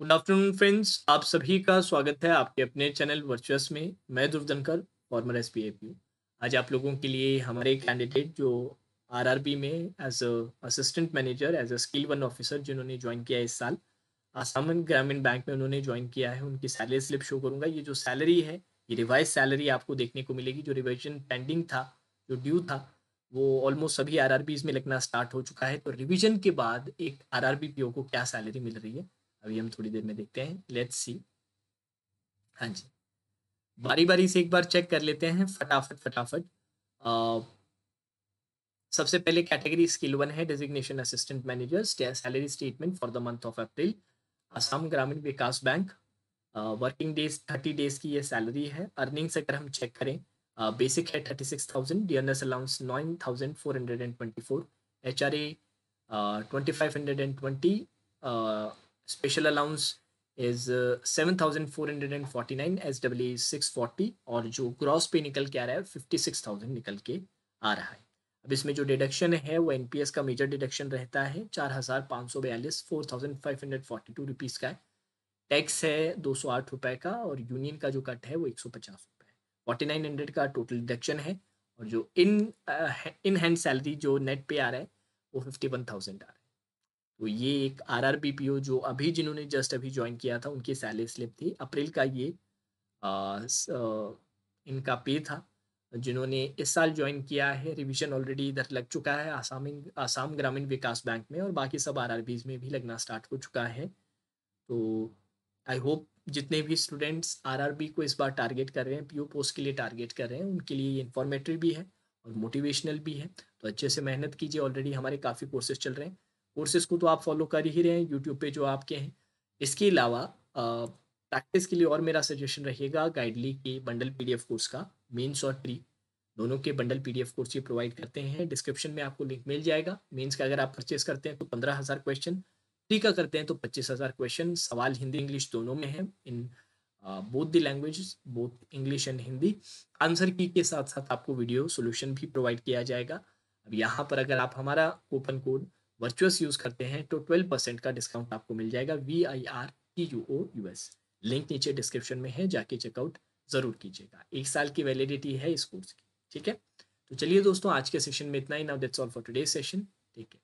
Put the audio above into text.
good afternoon friends आप सभी का स्वागत है आपके अपने चैनल वर्चुअस में मैं ध्रुव धनकर फॉर्मर एस आज आप लोगों के लिए हमारे कैंडिडेट जो आरआरबी में as a assistant manager as a scale one officer जिन्होंने ज्वाइन किया है इस साल आसाम ग्रामीण बैंक में उन्होंने ज्वाइन किया है उनकी सैलरी स्लिप शो करूंगा ये जो सैलरी है ये रिवाइज सैलरी आपको देखने को मिलेगी जो रिविजन पेंडिंग था जो ड्यू था वो ऑलमोस्ट सभी आर में लगना स्टार्ट हो चुका है तो रिविजन के बाद एक आर आर को क्या सैलरी मिल रही है अभी हम थोड़ी देर में देखते हैं लेट्स सी हाँ जी बारी बारी से एक बार चेक कर लेते हैं फटाफट फटाफट uh, सबसे पहले कैटेगरी स्किल वन है designation assistant manager salary statement for the month of April Assam Gramin Vikash bank working days thirty days की ये सैलरी है अर्निंग्स अगर हम चेक करें बेसिक है thirty six thousand S allowance nine thousand four hundred and twenty four H R A twenty five hundred and twenty special allowance is seven thousand four hundred and forty nine S W six forty और जो gross पे निकल के आ रहा है fifty six thousand निकल के आ रहा है अब इसमें जो डिडक्शन है वो एन पी एस का मेजर डिडक्शन रहता है चार हजार पाँच सौ बयालीस four thousand five hundred forty two rupees का है टैक्स है दो सौ आठ रुपये का और यूनियन का जो कट है वो एक सौ पचास रुपये फोर्टी नाइन हंड्रेड का टोटल डिडक्शन है और जो इन इन हैंड सैलरी जो नेट पे आ रहा है वो फिफ्टी वन थाउजेंड आ रहा है तो ये एक आर आर ओ जो अभी जिन्होंने जस्ट अभी ज्वाइन किया था उनकी सैलरी स्लिप थी अप्रैल का ये आ, स, आ, इनका पे था जिन्होंने इस साल ज्वाइन किया है रिवीजन ऑलरेडी इधर लग चुका है आसाम आसाम ग्रामीण विकास बैंक में और बाकी सब आर में भी लगना स्टार्ट हो चुका है तो आई होप जितने भी स्टूडेंट्स बी को इस बार टारगेट कर रहे हैं ओ पोस्ट के लिए टारगेट कर रहे हैं उनके लिए इन्फॉर्मेटिव भी है और मोटिवेशनल भी है तो अच्छे से मेहनत कीजिए ऑलरेडी हमारे काफ़ी कोर्सेज चल रहे हैं कोर्सेज को तो आप फॉलो कर ही रहे हैं यूट्यूब पे जो आपके हैं इसके अलावा प्रैक्टिस के लिए और मेरा सजेशन रहेगा गाइडली के बंडल एफ कोर्स का मेन्स और प्री दोनों के बंडल एफ कोर्स ये प्रोवाइड करते हैं डिस्क्रिप्शन में आपको लिंक मिल जाएगा मेन्स का अगर आप परचेस करते हैं तो पंद्रह हज़ार क्वेश्चन प्री का करते हैं तो पच्चीस हज़ार क्वेश्चन सवाल हिंदी इंग्लिश दोनों में है in both the language both English and Hindi answer की के साथ साथ आपको वीडियो सोल्यूशन भी प्रोवाइड किया जाएगा अब यहाँ पर अगर आप हमारा कूपन कोड वर्चुअस यूज करते हैं तो ट्वेल्व परसेंट का डिस्काउंट आपको मिल जाएगा V I R T U O U S link नीचे डिस्क्रिप्शन में है जाके चेकआउट जरूर कीजिएगा एक साल की वैलिडिटी है इस कोर्स की ठीक है तो चलिए दोस्तों आज के सेशन में इतना ही now that's all for today session ठीक है